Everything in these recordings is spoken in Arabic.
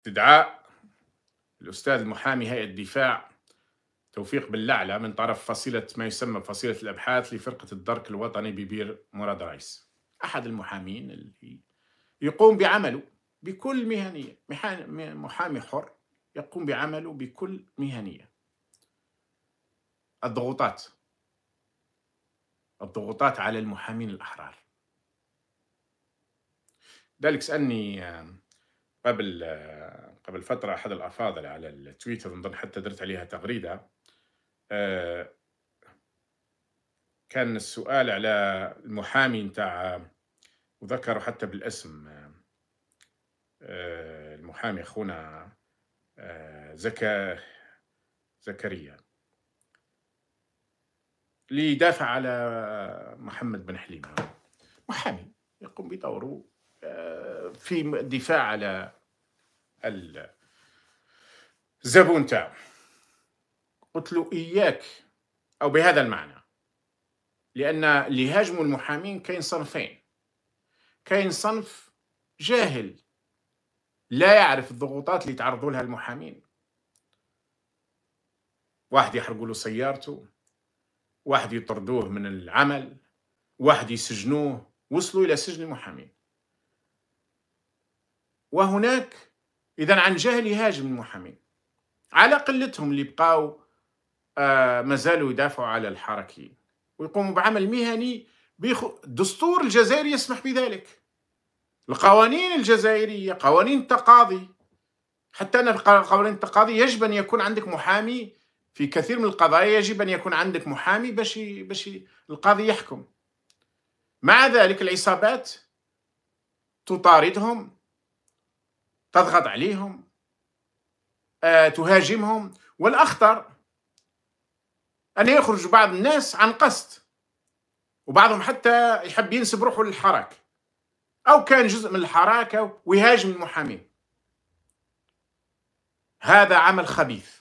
استدعاء الأستاذ محامي هيئة الدفاع توفيق باللعلة من طرف فصيلة ما يسمى فصيلة الأبحاث لفرقة الدرك الوطني ببير مراد رايس أحد المحامين اللي يقوم بعمله بكل مهنية محامي حر يقوم بعمله بكل مهنية الضغوطات الضغوطات على المحامين الأحرار ذلك سألني قبل قبل فترة أحد الأفاضل على التويتر نظن حتى درت عليها تغريدة آه، كان السؤال على المحامي نتاع وذكروا حتى بالاسم آه، المحامي أخونا آه، زكا زكريا اللي دافع على محمد بن حليمة محامي يقوم بدوره في دفاع على الزبون تاعو قلت له إياك أو بهذا المعنى لأن اللي هاجموا المحامين كاين صنفين كاين صنف جاهل لا يعرف الضغوطات اللي تعرضوا لها المحامين واحد يحرقوا له سيارته واحد يطردوه من العمل واحد يسجنوه وصلوا إلى سجن المحامين وهناك إذا عن جهل يهاجم المحامين على قلتهم اللي بقاو آه مازالوا يدافعوا على الحركيين ويقوموا بعمل مهني بيخو الدستور الجزائري يسمح بذلك القوانين الجزائرية قوانين التقاضي حتى أن قوانين التقاضي يجب أن يكون عندك محامي في كثير من القضايا يجب أن يكون عندك محامي باش باش القاضي يحكم مع ذلك العصابات تطاردهم تضغط عليهم آه، تهاجمهم والأخطر أن يخرج بعض الناس عن قصد وبعضهم حتى يحب ينسب روحه للحراك أو كان جزء من الحراك ويهاجم المحامين هذا عمل خبيث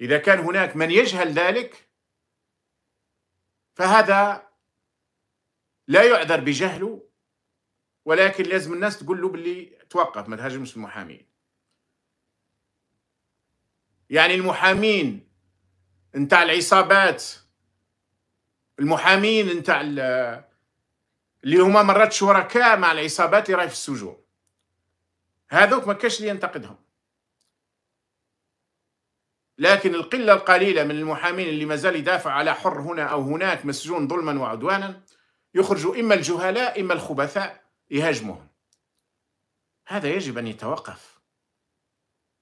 إذا كان هناك من يجهل ذلك فهذا لا يعذر بجهله ولكن لازم الناس تقول له باللي توقف ما تهاجمش المحامين يعني المحامين نتاع العصابات المحامين نتاع اللي هما مرات شركاء مع العصابات اللي راهي في السجون هذوك ما كاش اللي ينتقدهم لكن القله القليله من المحامين اللي مازال يدافع على حر هنا او هناك مسجون ظلما وعدوانا يخرجوا اما الجهلاء اما الخبثاء يهاجموهم هذا يجب أن يتوقف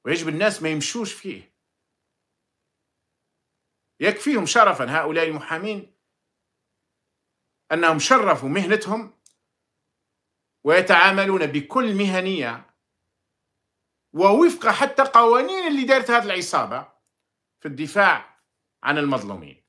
ويجب الناس ما يمشوش فيه يكفيهم شرفا هؤلاء المحامين أنهم شرفوا مهنتهم ويتعاملون بكل مهنية ووفق حتى قوانين اللي دارت هذه العصابة في الدفاع عن المظلومين